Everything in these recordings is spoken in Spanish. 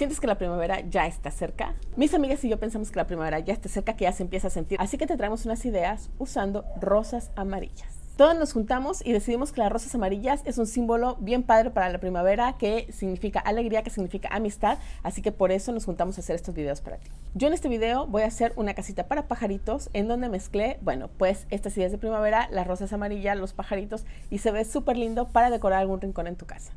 ¿Sientes que la primavera ya está cerca? Mis amigas y yo pensamos que la primavera ya está cerca, que ya se empieza a sentir. Así que te traemos unas ideas usando rosas amarillas. Todos nos juntamos y decidimos que las rosas amarillas es un símbolo bien padre para la primavera que significa alegría, que significa amistad, así que por eso nos juntamos a hacer estos videos para ti. Yo en este video voy a hacer una casita para pajaritos en donde mezclé, bueno, pues estas ideas de primavera, las rosas amarillas, los pajaritos y se ve súper lindo para decorar algún rincón en tu casa.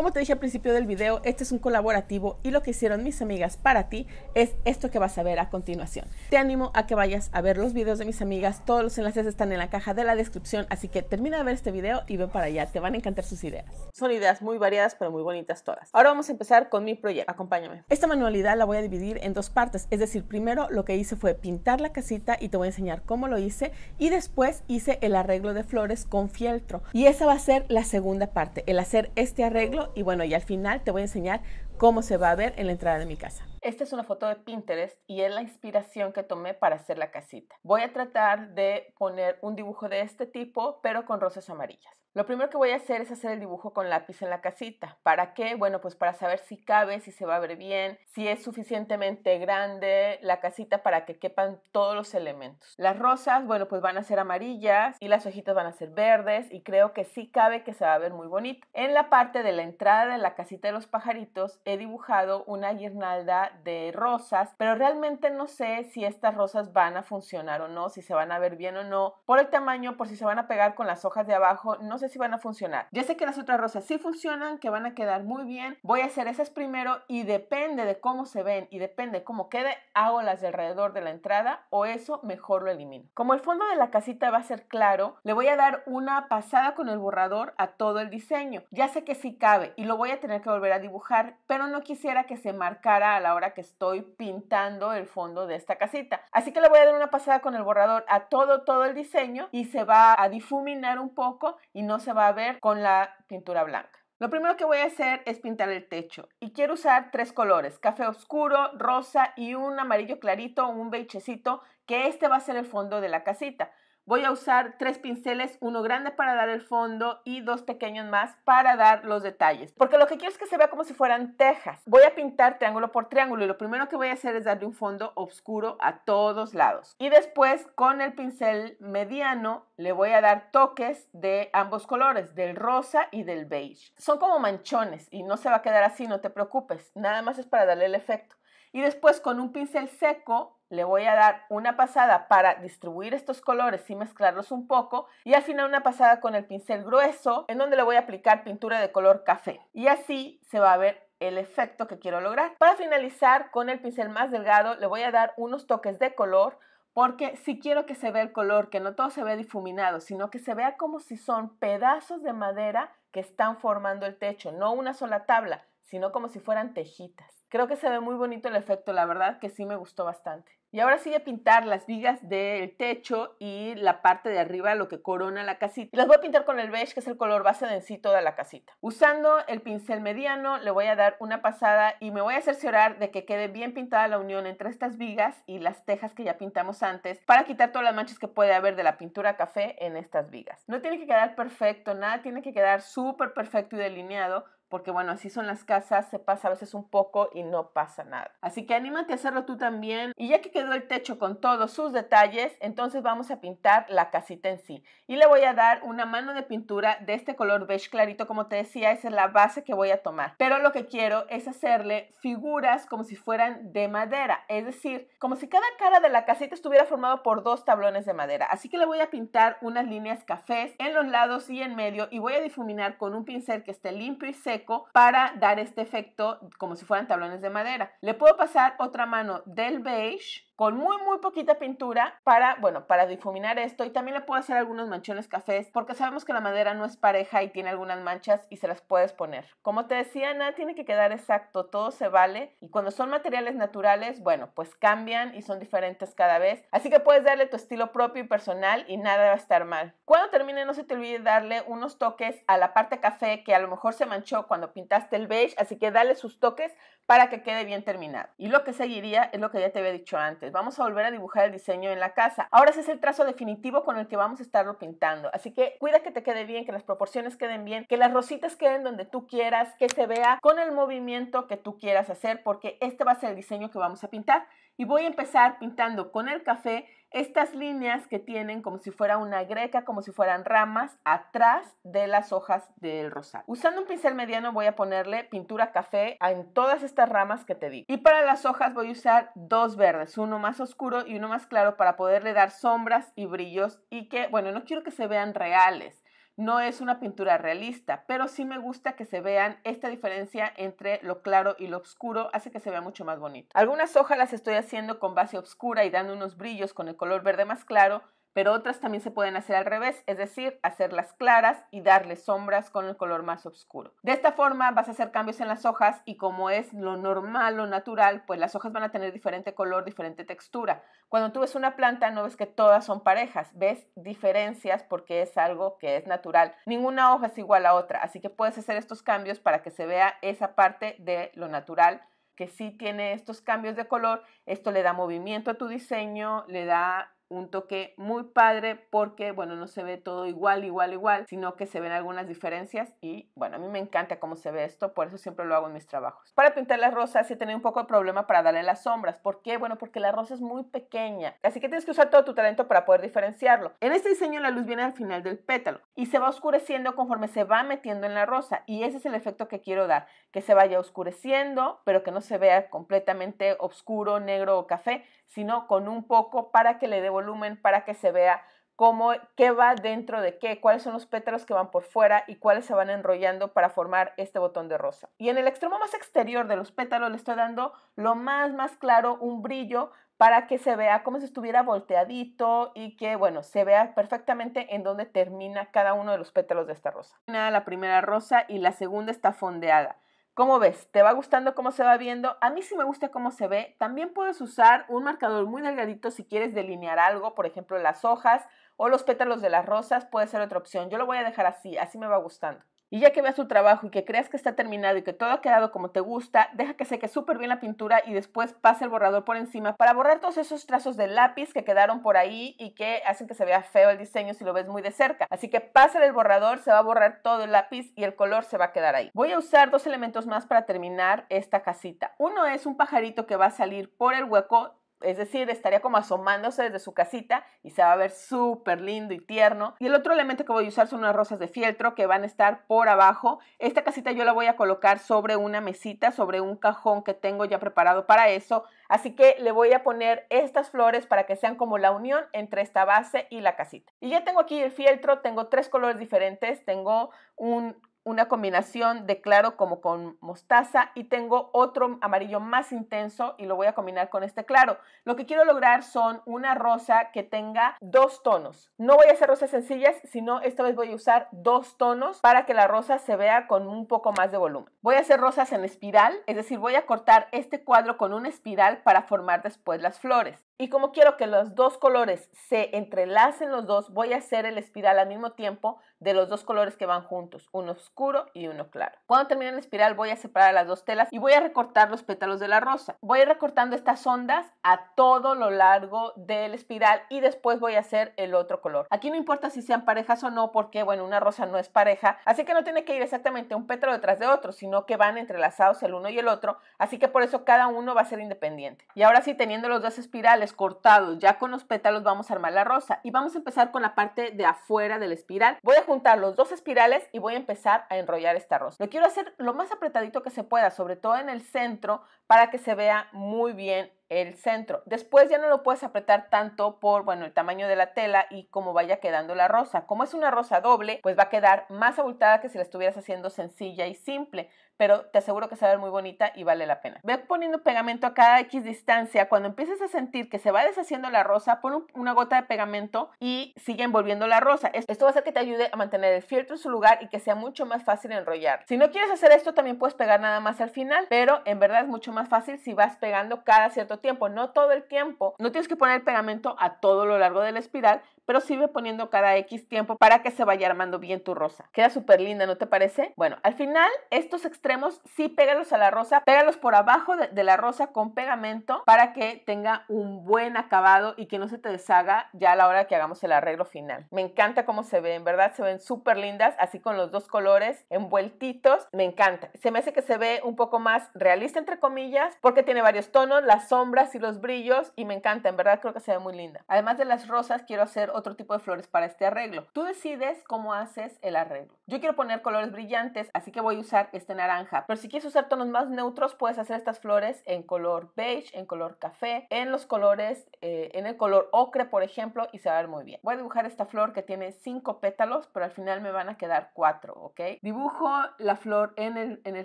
Como te dije al principio del video, este es un colaborativo y lo que hicieron mis amigas para ti es esto que vas a ver a continuación. Te animo a que vayas a ver los videos de mis amigas, todos los enlaces están en la caja de la descripción, así que termina de ver este video y ve para allá, te van a encantar sus ideas. Son ideas muy variadas pero muy bonitas todas. Ahora vamos a empezar con mi proyecto, acompáñame. Esta manualidad la voy a dividir en dos partes, es decir, primero lo que hice fue pintar la casita y te voy a enseñar cómo lo hice y después hice el arreglo de flores con fieltro y esa va a ser la segunda parte, el hacer este arreglo y bueno, y al final te voy a enseñar cómo se va a ver en la entrada de mi casa. Esta es una foto de Pinterest y es la inspiración que tomé para hacer la casita. Voy a tratar de poner un dibujo de este tipo, pero con rosas amarillas. Lo primero que voy a hacer es hacer el dibujo con lápiz en la casita. ¿Para qué? Bueno, pues para saber si cabe, si se va a ver bien, si es suficientemente grande la casita para que quepan todos los elementos. Las rosas, bueno, pues van a ser amarillas y las hojitas van a ser verdes y creo que sí cabe que se va a ver muy bonito. En la parte de la entrada de la casita de los pajaritos he dibujado una guirnalda de rosas, pero realmente no sé si estas rosas van a funcionar o no, si se van a ver bien o no. Por el tamaño, por si se van a pegar con las hojas de abajo, no sé si van a funcionar. Ya sé que las otras rosas sí funcionan, que van a quedar muy bien. Voy a hacer esas primero y depende de cómo se ven y depende cómo quede, hago las de alrededor de la entrada o eso mejor lo elimino. Como el fondo de la casita va a ser claro, le voy a dar una pasada con el borrador a todo el diseño. Ya sé que si cabe y lo voy a tener que volver a dibujar, pero no quisiera que se marcara a la hora que estoy pintando el fondo de esta casita. Así que le voy a dar una pasada con el borrador a todo, todo el diseño y se va a difuminar un poco y no no se va a ver con la pintura blanca. Lo primero que voy a hacer es pintar el techo y quiero usar tres colores, café oscuro, rosa y un amarillo clarito, un beigecito, que este va a ser el fondo de la casita. Voy a usar tres pinceles, uno grande para dar el fondo y dos pequeños más para dar los detalles. Porque lo que quiero es que se vea como si fueran tejas. Voy a pintar triángulo por triángulo y lo primero que voy a hacer es darle un fondo oscuro a todos lados. Y después con el pincel mediano le voy a dar toques de ambos colores, del rosa y del beige. Son como manchones y no se va a quedar así, no te preocupes. Nada más es para darle el efecto. Y después con un pincel seco le voy a dar una pasada para distribuir estos colores y mezclarlos un poco y al final una pasada con el pincel grueso en donde le voy a aplicar pintura de color café y así se va a ver el efecto que quiero lograr. Para finalizar con el pincel más delgado le voy a dar unos toques de color porque si quiero que se vea el color, que no todo se vea difuminado, sino que se vea como si son pedazos de madera que están formando el techo, no una sola tabla, sino como si fueran tejitas. Creo que se ve muy bonito el efecto, la verdad que sí me gustó bastante. Y ahora sigue pintar las vigas del techo y la parte de arriba, lo que corona la casita. las voy a pintar con el beige, que es el color base de toda la casita. Usando el pincel mediano, le voy a dar una pasada y me voy a cerciorar de que quede bien pintada la unión entre estas vigas y las tejas que ya pintamos antes para quitar todas las manchas que puede haber de la pintura café en estas vigas. No tiene que quedar perfecto, nada tiene que quedar súper perfecto y delineado, porque bueno, así son las casas, se pasa a veces un poco y no pasa nada. Así que anímate a hacerlo tú también. Y ya que quedó el techo con todos sus detalles, entonces vamos a pintar la casita en sí. Y le voy a dar una mano de pintura de este color beige clarito, como te decía, esa es la base que voy a tomar. Pero lo que quiero es hacerle figuras como si fueran de madera, es decir, como si cada cara de la casita estuviera formada por dos tablones de madera. Así que le voy a pintar unas líneas cafés en los lados y en medio y voy a difuminar con un pincel que esté limpio y seco para dar este efecto como si fueran tablones de madera. Le puedo pasar otra mano del beige con muy muy poquita pintura para, bueno, para difuminar esto y también le puedo hacer algunos manchones cafés porque sabemos que la madera no es pareja y tiene algunas manchas y se las puedes poner. Como te decía, nada tiene que quedar exacto, todo se vale y cuando son materiales naturales, bueno, pues cambian y son diferentes cada vez, así que puedes darle tu estilo propio y personal y nada va a estar mal. Cuando termine no se te olvide darle unos toques a la parte café que a lo mejor se manchó cuando pintaste el beige, así que dale sus toques para que quede bien terminado. Y lo que seguiría es lo que ya te había dicho antes. Vamos a volver a dibujar el diseño en la casa. Ahora ese es el trazo definitivo con el que vamos a estarlo pintando. Así que cuida que te quede bien, que las proporciones queden bien, que las rositas queden donde tú quieras, que se vea con el movimiento que tú quieras hacer, porque este va a ser el diseño que vamos a pintar. Y voy a empezar pintando con el café estas líneas que tienen como si fuera una greca, como si fueran ramas atrás de las hojas del rosal. Usando un pincel mediano voy a ponerle pintura café en todas estas ramas que te di. Y para las hojas voy a usar dos verdes, uno más oscuro y uno más claro para poderle dar sombras y brillos y que, bueno, no quiero que se vean reales no es una pintura realista, pero sí me gusta que se vean esta diferencia entre lo claro y lo oscuro, hace que se vea mucho más bonito. Algunas hojas las estoy haciendo con base oscura y dando unos brillos con el color verde más claro, pero otras también se pueden hacer al revés, es decir, hacerlas claras y darle sombras con el color más oscuro. De esta forma vas a hacer cambios en las hojas y como es lo normal, lo natural, pues las hojas van a tener diferente color, diferente textura. Cuando tú ves una planta no ves que todas son parejas, ves diferencias porque es algo que es natural. Ninguna hoja es igual a otra, así que puedes hacer estos cambios para que se vea esa parte de lo natural que sí tiene estos cambios de color, esto le da movimiento a tu diseño, le da un toque muy padre porque, bueno, no se ve todo igual, igual, igual, sino que se ven algunas diferencias y, bueno, a mí me encanta cómo se ve esto, por eso siempre lo hago en mis trabajos. Para pintar las rosas he tenido un poco de problema para darle las sombras. ¿Por qué? Bueno, porque la rosa es muy pequeña, así que tienes que usar todo tu talento para poder diferenciarlo. En este diseño la luz viene al final del pétalo y se va oscureciendo conforme se va metiendo en la rosa y ese es el efecto que quiero dar, que se vaya oscureciendo, pero que no se vea completamente oscuro, negro o café, sino con un poco para que le dé volumen, para que se vea cómo, qué va dentro de qué, cuáles son los pétalos que van por fuera y cuáles se van enrollando para formar este botón de rosa. Y en el extremo más exterior de los pétalos le estoy dando lo más, más claro, un brillo para que se vea como si estuviera volteadito y que, bueno, se vea perfectamente en dónde termina cada uno de los pétalos de esta rosa. La primera rosa y la segunda está fondeada. ¿Cómo ves? ¿Te va gustando cómo se va viendo? A mí sí me gusta cómo se ve. También puedes usar un marcador muy delgadito si quieres delinear algo, por ejemplo las hojas o los pétalos de las rosas, puede ser otra opción. Yo lo voy a dejar así, así me va gustando. Y ya que veas tu trabajo y que creas que está terminado y que todo ha quedado como te gusta, deja que seque súper bien la pintura y después pasa el borrador por encima para borrar todos esos trazos de lápiz que quedaron por ahí y que hacen que se vea feo el diseño si lo ves muy de cerca. Así que pasa el borrador, se va a borrar todo el lápiz y el color se va a quedar ahí. Voy a usar dos elementos más para terminar esta casita. Uno es un pajarito que va a salir por el hueco es decir, estaría como asomándose desde su casita y se va a ver súper lindo y tierno. Y el otro elemento que voy a usar son unas rosas de fieltro que van a estar por abajo. Esta casita yo la voy a colocar sobre una mesita, sobre un cajón que tengo ya preparado para eso. Así que le voy a poner estas flores para que sean como la unión entre esta base y la casita. Y ya tengo aquí el fieltro, tengo tres colores diferentes, tengo un una combinación de claro como con mostaza y tengo otro amarillo más intenso y lo voy a combinar con este claro. Lo que quiero lograr son una rosa que tenga dos tonos. No voy a hacer rosas sencillas, sino esta vez voy a usar dos tonos para que la rosa se vea con un poco más de volumen. Voy a hacer rosas en espiral, es decir, voy a cortar este cuadro con una espiral para formar después las flores. Y como quiero que los dos colores se entrelacen los dos, voy a hacer el espiral al mismo tiempo de los dos colores que van juntos, uno oscuro y uno claro. Cuando termine el espiral voy a separar las dos telas y voy a recortar los pétalos de la rosa. Voy a ir recortando estas ondas a todo lo largo del espiral y después voy a hacer el otro color. Aquí no importa si sean parejas o no, porque bueno, una rosa no es pareja, así que no tiene que ir exactamente un pétalo detrás de otro, sino que van entrelazados el uno y el otro, así que por eso cada uno va a ser independiente. Y ahora sí, teniendo los dos espirales, cortados, ya con los pétalos vamos a armar la rosa y vamos a empezar con la parte de afuera del espiral. Voy a juntar los dos espirales y voy a empezar a enrollar esta rosa. Lo quiero hacer lo más apretadito que se pueda, sobre todo en el centro, para que se vea muy bien el centro. Después ya no lo puedes apretar tanto por, bueno, el tamaño de la tela y cómo vaya quedando la rosa. Como es una rosa doble, pues va a quedar más abultada que si la estuvieras haciendo sencilla y simple, pero te aseguro que se va a ver muy bonita y vale la pena. Ve poniendo pegamento a cada X distancia. Cuando empieces a sentir que se va deshaciendo la rosa, pon una gota de pegamento y sigue envolviendo la rosa. Esto va a hacer que te ayude a mantener el fieltro en su lugar y que sea mucho más fácil enrollar. Si no quieres hacer esto, también puedes pegar nada más al final, pero en verdad es mucho más más fácil si vas pegando cada cierto tiempo, no todo el tiempo. No tienes que poner el pegamento a todo lo largo de la espiral, pero sigue poniendo cada X tiempo para que se vaya armando bien tu rosa. Queda súper linda, ¿no te parece? Bueno, al final estos extremos sí pégalos a la rosa, pégalos por abajo de, la rosa con pegamento para que tenga un buen acabado y que no se te deshaga ya a la hora que hagamos el arreglo final. Me encanta cómo se ve, en ¿verdad? Se ven súper lindas, así con los dos colores envueltitos. Me encanta. Se me hace que se ve un poco más realista, entre comillas, porque tiene varios tonos, las sombras y los brillos y me encanta, en verdad creo que se ve muy linda. Además de las rosas, quiero hacer otro tipo de flores para este arreglo. Tú decides cómo haces el arreglo. Yo quiero poner colores brillantes, así que voy a usar este naranja. Pero si quieres usar tonos más neutros, puedes hacer estas flores en color beige, en color café, en los colores, eh, en el color ocre, por ejemplo, y se va a ver muy bien. Voy a dibujar esta flor que tiene cinco pétalos, pero al final me van a quedar cuatro, ¿ok? Dibujo la flor en el, en el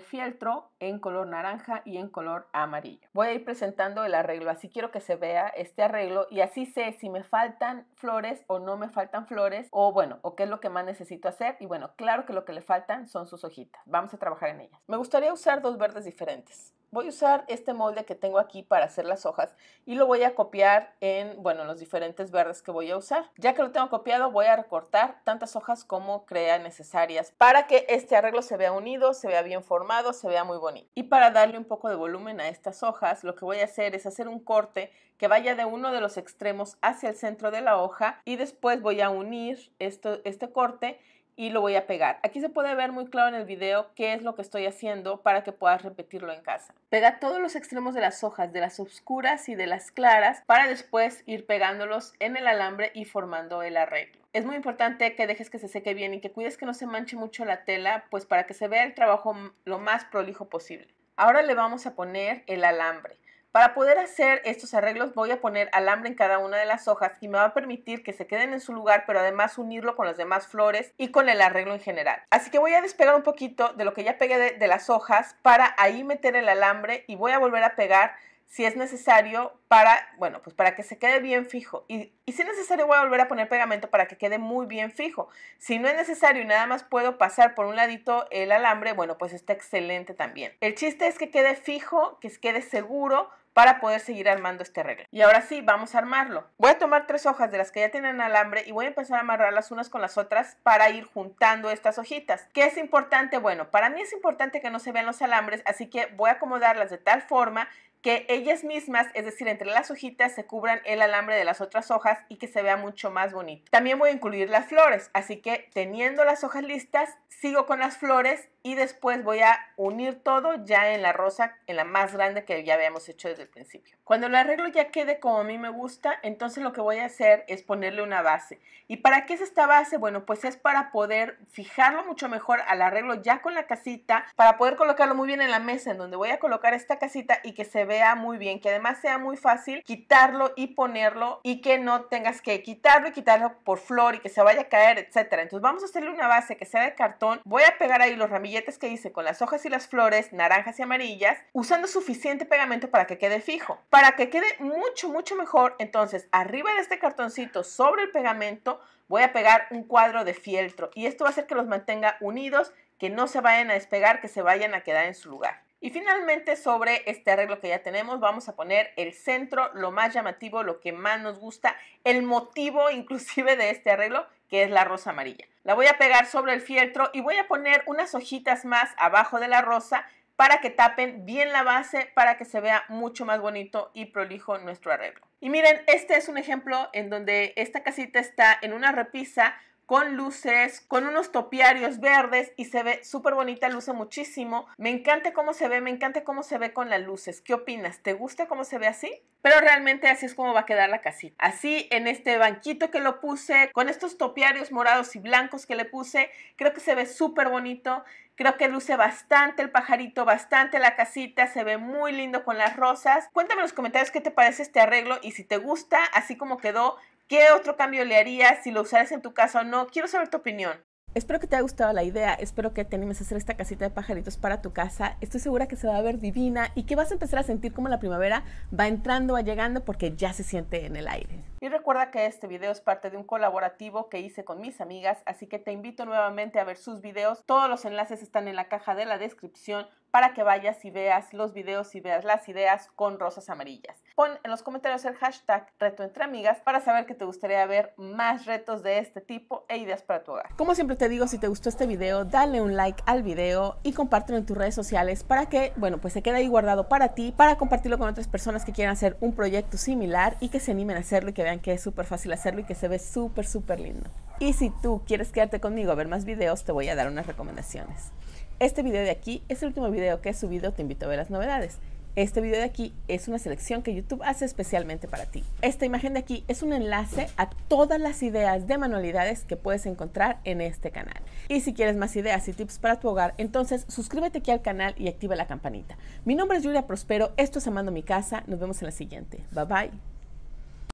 fieltro en color naranja y en color amarillo. Voy a ir presentando el arreglo, así quiero que se vea este arreglo y así sé si me faltan flores o no me faltan flores o bueno, o qué es lo que más necesito hacer y bueno, claro que lo que le faltan son sus hojitas. Vamos a trabajar en ellas. Me gustaría usar dos verdes diferentes voy a usar este molde que tengo aquí para hacer las hojas y lo voy a copiar en, bueno, los diferentes verdes que voy a usar. Ya que lo tengo copiado, voy a recortar tantas hojas como crea necesarias para que este arreglo se vea unido, se vea bien formado, se vea muy bonito. Y para darle un poco de volumen a estas hojas, lo que voy a hacer es hacer un corte que vaya de uno de los extremos hacia el centro de la hoja y después voy a unir esto, este corte y lo voy a pegar. Aquí se puede ver muy claro en el video qué es lo que estoy haciendo para que puedas repetirlo en casa. Pega todos los extremos de las hojas, de las oscuras y de las claras, para después ir pegándolos en el alambre y formando el arreglo. Es muy importante que dejes que se seque bien y que cuides que no se manche mucho la tela, pues para que se vea el trabajo lo más prolijo posible. Ahora le vamos a poner el alambre. Para poder hacer estos arreglos voy a poner alambre en cada una de las hojas y me va a permitir que se queden en su lugar, pero además unirlo con las demás flores y con el arreglo en general. Así que voy a despegar un poquito de lo que ya pegué de, las hojas para ahí meter el alambre y voy a volver a pegar si es necesario para, bueno, pues para que se quede bien fijo. Y, y, si es necesario voy a volver a poner pegamento para que quede muy bien fijo. Si no es necesario y nada más puedo pasar por un ladito el alambre, bueno, pues está excelente también. El chiste es que quede fijo, que quede seguro, para poder seguir armando este regalo. Y ahora sí, vamos a armarlo. Voy a tomar tres hojas de las que ya tienen alambre y voy a empezar a amarrarlas unas con las otras para ir juntando estas hojitas. ¿Qué es importante? Bueno, para mí es importante que no se vean los alambres, así que voy a acomodarlas de tal forma que ellas mismas, es decir, entre las hojitas, se cubran el alambre de las otras hojas y que se vea mucho más bonito. También voy a incluir las flores, así que teniendo las hojas listas, sigo con las flores y después voy a unir todo ya en la rosa, en la más grande que ya habíamos hecho desde el principio. Cuando el arreglo ya quede como a mí me gusta, entonces lo que voy a hacer es ponerle una base. ¿Y para qué es esta base? Bueno, pues es para poder fijarlo mucho mejor al arreglo ya con la casita, para poder colocarlo muy bien en la mesa en donde voy a colocar esta casita y que se vea muy bien, que además sea muy fácil quitarlo y ponerlo y que no tengas que quitarlo y quitarlo por flor y que se vaya a caer, etcétera. Entonces vamos a hacerle una base que sea de cartón, voy a pegar ahí los ramillos que hice con las hojas y las flores, naranjas y amarillas, usando suficiente pegamento para que quede fijo. Para que quede mucho, mucho mejor, entonces arriba de este cartoncito sobre el pegamento voy a pegar un cuadro de fieltro y esto va a hacer que los mantenga unidos, que no se vayan a despegar, que se vayan a quedar en su lugar. Y finalmente sobre este arreglo que ya tenemos vamos a poner el centro, lo más llamativo, lo que más nos gusta, el motivo inclusive de este arreglo que es la rosa amarilla. La voy a pegar sobre el fieltro y voy a poner unas hojitas más abajo de la rosa para que tapen bien la base para que se vea mucho más bonito y prolijo nuestro arreglo. Y miren, este es un ejemplo en donde esta casita está en una repisa con luces, con unos topiarios verdes y se ve súper bonita, luce muchísimo. Me encanta cómo se ve, me encanta cómo se ve con las luces. ¿Qué opinas? ¿Te gusta cómo se ve así? Pero realmente así es como va a quedar la casita. Así en este banquito que lo puse, con estos topiarios morados y blancos que le puse, creo que se ve súper bonito. Creo que luce bastante el pajarito, bastante la casita, se ve muy lindo con las rosas. Cuéntame en los comentarios qué te parece este arreglo y si te gusta, así como quedó ¿Qué otro cambio le harías? Si lo usaras en tu casa o no. Quiero saber tu opinión. Espero que te haya gustado la idea, espero que te animes a hacer esta casita de pajaritos para tu casa. Estoy segura que se va a ver divina y que vas a empezar a sentir como la primavera va entrando, va llegando porque ya se siente en el aire. Y recuerda que este video es parte de un colaborativo que hice con mis amigas, así que te invito nuevamente a ver sus videos. Todos los enlaces están en la caja de la descripción para que vayas y veas los videos y veas las ideas con rosas amarillas. Pon en los comentarios el hashtag reto para saber que te gustaría ver más retos de este tipo e ideas para tu hogar. Como siempre te digo, si te gustó este video, dale un like al video y compártelo en tus redes sociales para que, bueno, pues se quede ahí guardado para ti, para compartirlo con otras personas que quieran hacer un proyecto similar y que se animen a hacerlo y que vean que es súper fácil hacerlo y que se ve súper, súper lindo. Y si tú quieres quedarte conmigo a ver más videos, te voy a dar unas recomendaciones. Este video de aquí es el último video que he subido, te invito a ver las novedades. Este video de aquí es una selección que YouTube hace especialmente para ti. Esta imagen de aquí es un enlace a todas las ideas de manualidades que puedes encontrar en este canal. Y si quieres más ideas y tips para tu hogar, entonces suscríbete aquí al canal y activa la campanita. Mi nombre es Julia Prospero, esto es Amando mi casa, nos vemos en la siguiente. Bye bye.